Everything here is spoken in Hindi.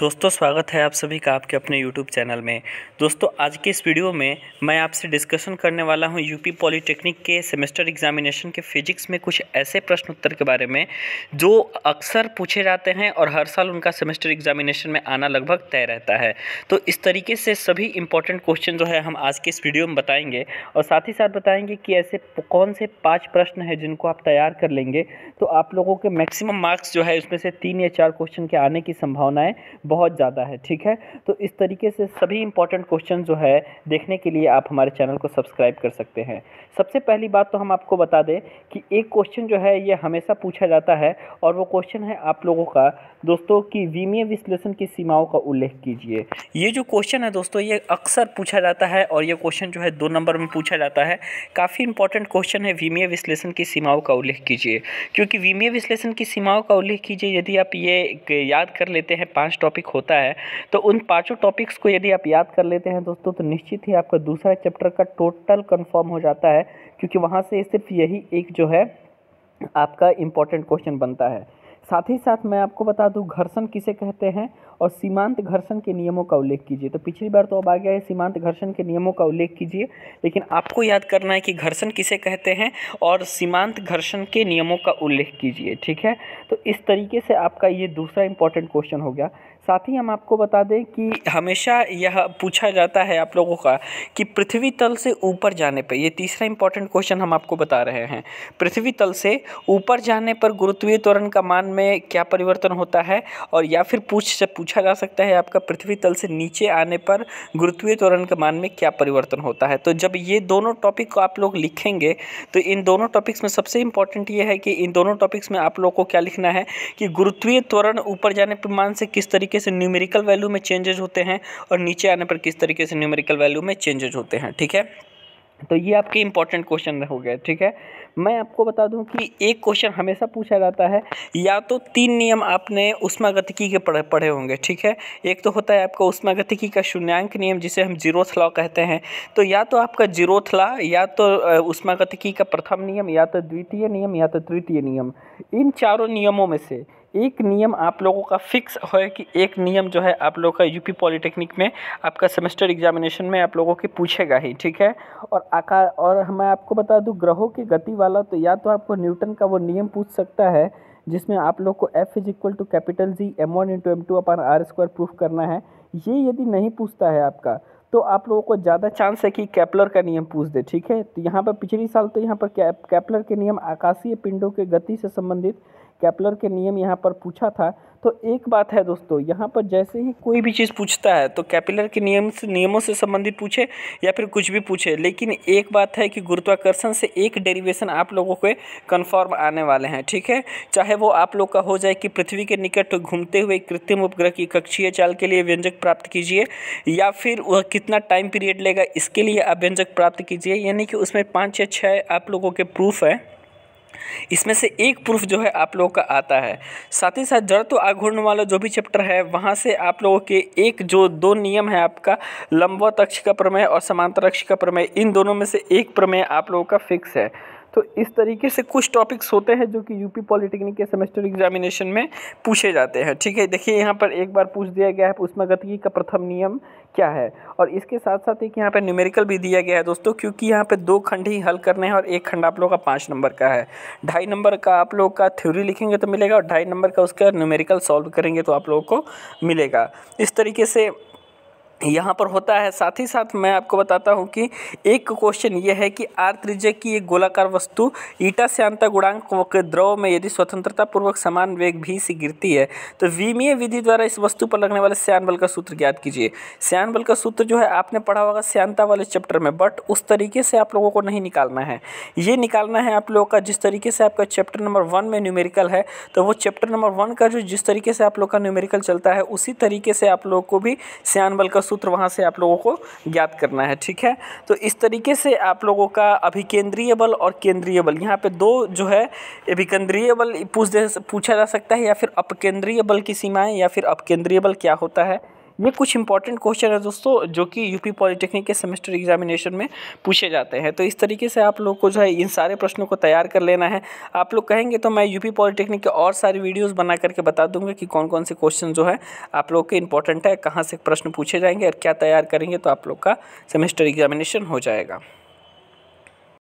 दोस्तों स्वागत है आप सभी का आपके अपने YouTube चैनल में दोस्तों आज के इस वीडियो में मैं आपसे डिस्कशन करने वाला हूं यूपी पॉलिटेक्निक के सेमेस्टर एग्जामिनेशन के फिजिक्स में कुछ ऐसे प्रश्न उत्तर के बारे में जो अक्सर पूछे जाते हैं और हर साल उनका सेमेस्टर एग्जामिनेशन में आना लगभग तय रहता है तो इस तरीके से सभी इंपॉर्टेंट क्वेश्चन जो है हम आज के इस वीडियो में बताएँगे और साथ ही साथ बताएंगे कि ऐसे कौन से पाँच प्रश्न हैं जिनको आप तैयार कर लेंगे तो आप लोगों के मैक्सिमम मार्क्स जो है उसमें से तीन या चार क्वेश्चन के आने की संभावनाएँ बहुत ज़्यादा है ठीक है तो इस तरीके से सभी इंपॉर्टेंट क्वेश्चन जो है देखने के लिए आप हमारे चैनल को सब्सक्राइब कर सकते हैं सबसे पहली बात तो हम आपको बता दें कि एक क्वेश्चन जो है ये हमेशा पूछा जाता है और वो क्वेश्चन है आप लोगों का दोस्तों की वीमीय विश्लेषण की सीमाओं का उल्लेख कीजिए ये जो क्वेश्चन है दोस्तों ये अक्सर पूछा जाता है और ये क्वेश्चन जो है दो नंबर में पूछा जाता है काफ़ी इंपॉर्टेंट क्वेश्चन है वीमीय विश्लेषण की सीमाओं का उल्लेख कीजिए क्योंकि वीमीय विश्लेषण की सीमाओं का उल्लेख कीजिए यदि आप ये याद कर लेते हैं पाँच टॉपिक टॉपिक होता है तो उन पाँचों टॉपिक्स को यदि आप याद कर लेते हैं दोस्तों तो निश्चित ही आपका दूसरा चैप्टर का टोटल कन्फर्म हो जाता है क्योंकि वहाँ से सिर्फ यही एक जो है आपका इम्पॉर्टेंट क्वेश्चन बनता है साथ ही साथ मैं आपको बता दूं घर्षण किसे कहते हैं और सीमांत घर्षण के नियमों का उल्लेख कीजिए तो पिछली बार तो अब आ गया है सीमांत घर्षण के नियमों का उल्लेख कीजिए लेकिन आपको याद करना है कि घर्षण किसे कहते हैं और सीमांत घर्षण के नियमों का उल्लेख कीजिए ठीक है तो इस तरीके से आपका ये दूसरा इंपॉर्टेंट क्वेश्चन हो गया साथ ही हम आपको बता दें कि हमेशा यह पूछा जाता है आप लोगों का कि पृथ्वी तल से ऊपर जाने पर ये तीसरा इंपॉर्टेंट क्वेश्चन हम आपको बता रहे हैं पृथ्वी तल से ऊपर जाने पर गुरुत्वीय त्वरण का मान में क्या परिवर्तन होता है और या फिर पूछ पूछा जा सकता है आपका पृथ्वी तल से नीचे आने पर गुरुत्वीय त्वरण के मान में क्या परिवर्तन होता है तो जब ये दोनों टॉपिक को आप लोग लिखेंगे तो इन दोनों टॉपिक्स में सबसे इंपॉर्टेंट ये है कि इन दोनों टॉपिक्स में आप लोगों को क्या लिखना है कि गुरुत्वीय त्वरण ऊपर जाने पर मान से किस तरीके तरीके से न्यूमेरिकल वैल्यू में चेंजेज होते हैं और नीचे आने पर किस तरीके से न्यूमेरिकल वैल्यू में चेंजेज होते हैं ठीक है तो ये आपके इंपॉर्टेंट क्वेश्चन हो गए ठीक है मैं आपको बता दूं कि एक क्वेश्चन हमेशा पूछा जाता है या तो तीन नियम आपने उष्मा गतिकी के पढ़े पढ़े होंगे ठीक है एक तो होता है आपका उष्मा गतिकी का शून्यांक नियम जिसे हम जीरोथ लॉ कहते हैं तो या तो आपका जीरोथ लॉ या तो उष्मा गतिकी का प्रथम नियम या तो द्वितीय नियम या तो तृतीय नियम इन चारों नियमों में से एक नियम आप लोगों का फिक्स है कि एक नियम जो है आप लोगों का यूपी पॉलिटेक्निक में आपका सेमेस्टर एग्जामिनेशन में आप लोगों के पूछेगा ही ठीक है और आकार और मैं आपको बता दूँ ग्रहों की गति वाला तो या तो आपको न्यूटन का वो नियम पूछ सकता है जिसमें आप लोग को F is equal to capital G M one into M two upon R square proof करना है ये यदि नहीं पूछता है आपका तो आप लोगों को ज़्यादा चांस है कि कैपलर का नियम पूछ दे ठीक है तो यहाँ पर पिछले साल तो यहाँ पर कैपलर के नियम आकाशीय पिंडों के गति से संबंधित कैपलर के नियम यहाँ पर पूछा था तो एक बात है दोस्तों यहाँ पर जैसे ही कोई भी चीज़ पूछता है तो कैपिलर के नियम से नियमों से संबंधित पूछे या फिर कुछ भी पूछे लेकिन एक बात है कि गुरुत्वाकर्षण से एक डेरिवेशन आप लोगों के कन्फर्म आने वाले हैं ठीक है चाहे वो आप लोग का हो जाए कि पृथ्वी के निकट घूमते हुए कृत्रिम उपग्रह की कक्षीय चाल के लिए व्यंजक प्राप्त कीजिए या फिर वह कितना टाइम पीरियड लेगा इसके लिए आप व्यंजक प्राप्त कीजिए यानी कि उसमें पाँच या छः आप लोगों के प्रूफ है इसमें से एक प्रूफ जो है आप लोगों का आता है साथ ही साथ जड़ तो आघूर्ण वाला जो भी चैप्टर है वहाँ से आप लोगों के एक जो दो नियम है आपका लंबवत अक्ष का प्रमेय और समांतर अक्ष का प्रमेय इन दोनों में से एक प्रमेय आप लोगों का फिक्स है तो इस तरीके से कुछ टॉपिक्स होते हैं जो कि यूपी पॉलिटेक्निक के सेमेस्टर एग्जामिनेशन में पूछे जाते हैं ठीक है देखिए यहाँ पर एक बार पूछ दिया गया है उसमें गति का प्रथम नियम क्या है और इसके साथ साथ एक यहाँ पर न्यूमेरिकल भी दिया गया है दोस्तों क्योंकि यहाँ पर दो खंड ही हल करने हैं और एक खंड आप लोग का पाँच नंबर का है ढाई नंबर का आप लोग का थ्योरी लिखेंगे तो मिलेगा और ढाई नंबर का उसका न्यूमेरिकल सॉल्व करेंगे तो आप लोगों को मिलेगा इस तरीके से यहाँ पर होता है साथ ही साथ मैं आपको बताता हूँ कि एक क्वेश्चन ये है कि आर त्रिज्य की एक गोलाकार वस्तु ईटा से अंतर गुणांक के द्रव में यदि स्वतंत्रतापूर्वक समान वेग भी से गिरती है तो विमीय विधि द्वारा इस वस्तु पर लगने वाले श्यान बल का सूत्र ज्ञात कीजिए श्यान बल का सूत्र जो है आपने पढ़ा होगा श्यानता वाले चैप्टर में बट उस तरीके से आप लोगों को नहीं निकालना है ये निकालना है आप लोगों का जिस तरीके से आपका चैप्टर नंबर वन में न्यूमेरिकल है तो वो चैप्टर नंबर वन का जो जिस तरीके से आप लोग का न्यूमेरिकल चलता है उसी तरीके से आप लोगों को भी श्यान बल का सूत्र वहाँ से आप लोगों को ज्ञात करना है ठीक है तो इस तरीके से आप लोगों का अभिकेंद्रीय बल और केंद्रीय बल यहाँ पे दो जो है अभिकेंद्रीय बल पूछ पूछा जा सकता है या फिर अपकेंद्रीय बल की सीमाएँ या फिर अपकेंद्रीय बल क्या होता है ये कुछ इंपॉर्टेंट क्वेश्चन है दोस्तों जो कि यूपी पॉलिटेक्निक के सेमेस्टर एग्जामिनेशन में पूछे जाते हैं तो इस तरीके से आप लोग को जो है इन सारे प्रश्नों को तैयार कर लेना है आप लोग कहेंगे तो मैं यूपी पॉलिटेक्निक के और सारी वीडियोज़ बना करके बता दूंगा कि कौन कौन से क्वेश्चन जो है आप लोग के इंपॉर्टेंट है कहाँ से प्रश्न पूछे जाएंगे और क्या तैयार करेंगे तो आप लोग का सेमेस्टर एग्जामिनेशन हो जाएगा